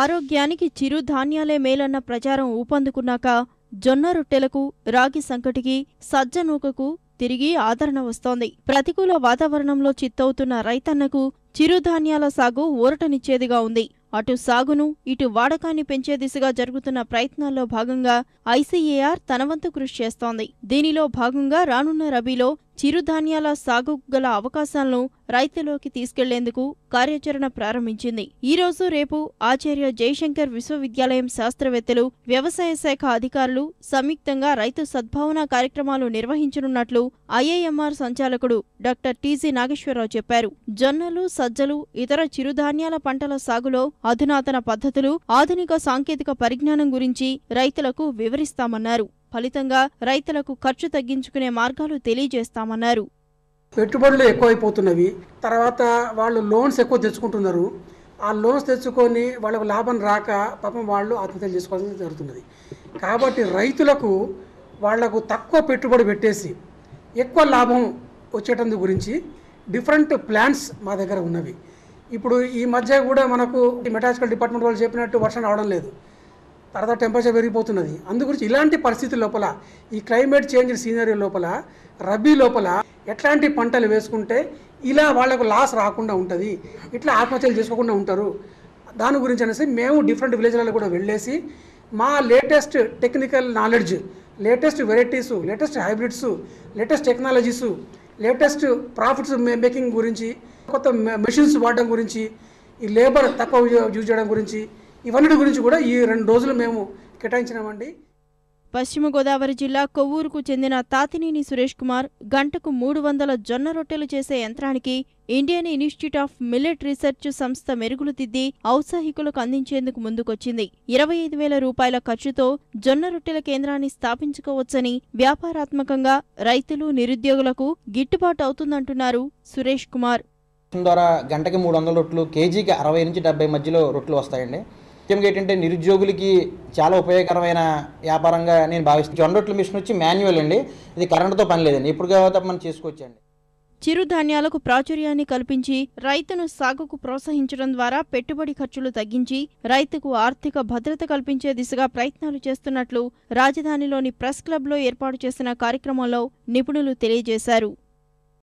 ఆరోగ్యానికి చిరుధాన్యాలే మేలన్న ప్రచారం ఊపందుకున్నాక జొన్న రొట్టెలకు రాగి సంకటికి సజ్జ నూకకు తిరిగి ఆదరణ వస్తోంది ప్రతికూల వాతావరణంలో చిత్తవుతున్న రైతన్నకు చిరుధాన్యాల సాగు ఊరటనిచ్చేదిగా ఉంది అటు సాగును ఇటు వాడకాన్ని పెంచే దిశగా జరుగుతున్న ప్రయత్నాల్లో భాగంగా ఐసీఏఆర్ తనవంతు కృషి చేస్తోంది దీనిలో భాగంగా రానున్న రబీలో చిరుధాన్యాల సాగు గల అవకాశాలను రైతులోకి తీసుకెళ్లేందుకు కార్యాచరణ ప్రారంభించింది ఈ రోజు రేపు ఆచార్య జయశంకర్ విశ్వవిద్యాలయం శాస్త్రవేత్తలు వ్యవసాయ శాఖ అధికారులు సంయుక్తంగా రైతు సద్భావన కార్యక్రమాలు నిర్వహించనున్నట్లు ఐఏఎంఆర్ సంచాలకుడు డాక్టర్ టీజీ నాగేశ్వరరావు చెప్పారు జొన్నలు సజ్జలు ఇతర చిరుధాన్యాల పంటల సాగులో అధునాతన పద్ధతులు ఆధునిక సాంకేతిక పరిజ్ఞానం గురించి రైతులకు వివరిస్తామన్నారు ఫలితంగా రైతులకు ఖర్చు తగ్గించుకునే మార్గాలు తెలియజేస్తామన్నారు పెట్టుబడులు ఎక్కువైపోతున్నవి తర్వాత వాళ్ళు లోన్స్ ఎక్కువ తెచ్చుకుంటున్నారు ఆ లోన్స్ తెచ్చుకొని వాళ్ళకు లాభం రాక పాపం వాళ్ళు ఆత్మహత్యలు చేసుకోవాల్సి జరుగుతున్నది కాబట్టి రైతులకు వాళ్లకు తక్కువ పెట్టుబడి పెట్టేసి ఎక్కువ లాభం వచ్చేటందు గురించి డిఫరెంట్ ప్లాన్స్ మా దగ్గర ఉన్నవి ఇప్పుడు ఈ మధ్య కూడా మనకు మెటాజికల్ డిపార్ట్మెంట్ వాళ్ళు చెప్పినట్టు వర్షం రావడం లేదు తర్వాత టెంపరేచర్ పెరిగిపోతున్నది అందు గురించి ఇలాంటి పరిస్థితి లోపల ఈ క్లైమేట్ చేంజ్ సీనరీ లోపల రబీ లోపల ఎట్లాంటి పంటలు వేసుకుంటే ఇలా వాళ్లకు లాస్ రాకుండా ఉంటుంది ఇట్లా ఆత్మహత్యలు చేసుకోకుండా ఉంటారు దాని గురించి అనేసి మేము డిఫరెంట్ విలేజ్లలో కూడా వెళ్ళేసి మా latest technical knowledge latest varieties latest hybrids latest technologies latest profits making గురించి కొత్త మెషిన్స్ వాడడం గురించి ఈ లేబర్ తక్కువ యూజ్ చేయడం గురించి ఇవన్నీ గురించి కూడా ఈ రెండు రోజులు మేము కేటాయించినామండి పశ్చిమ గోదావరి జిల్లా కొవ్వూరుకు చెందిన తాతినేని సురేష్ కుమార్ గంటకు మూడు వందల జొన్న రొట్టెలు చేసే యంత్రానికి Indian Institute of Millet Research సంస్థ మెరుగులు దిద్ది ఔత్సాహికులకు అందించేందుకు ముందుకొచ్చింది ఇరవై ఐదు వేల రూపాయల ఖర్చుతో జొన్న రొట్టెల కేంద్రాన్ని స్థాపించుకోవచ్చని వ్యాపారాత్మకంగా రైతులు నిరుద్యోగులకు గిట్టుబాటు అవుతుందంటున్నారు సురేష్ కుమార్ ద్వారా గంటకి మూడు వందల రొట్లు కేజీకి అరవై నుంచి డెబ్బై మధ్యలో రొట్లు వస్తాయండి ముఖ్యంగా ఏంటంటే నిరుద్యోగులకి చాలా ఉపయోగకరమైన వ్యాపారంగా నేను భావిస్తాను జొండొట్ల మిషన్ వచ్చి మాన్యువల్ అండి ఇది కరెంటుతో పని లేదండి ఇప్పుడు కాబట్టి మనం చేసుకోవచ్చండి చిరుధాన్యాలకు ప్రాచుర్యాన్ని కల్పించి రైతును సాగుకు ప్రోత్సహించడం ద్వారా పెట్టుబడి ఖర్చులు తగ్గించి రైతుకు ఆర్థిక భద్రత కల్పించే దిశగా ప్రయత్నాలు చేస్తున్నట్లు రాజధానిలోని ప్రెస్ క్లబ్లో ఏర్పాటు చేసిన కార్యక్రమంలో నిపుణులు తెలియజేశారు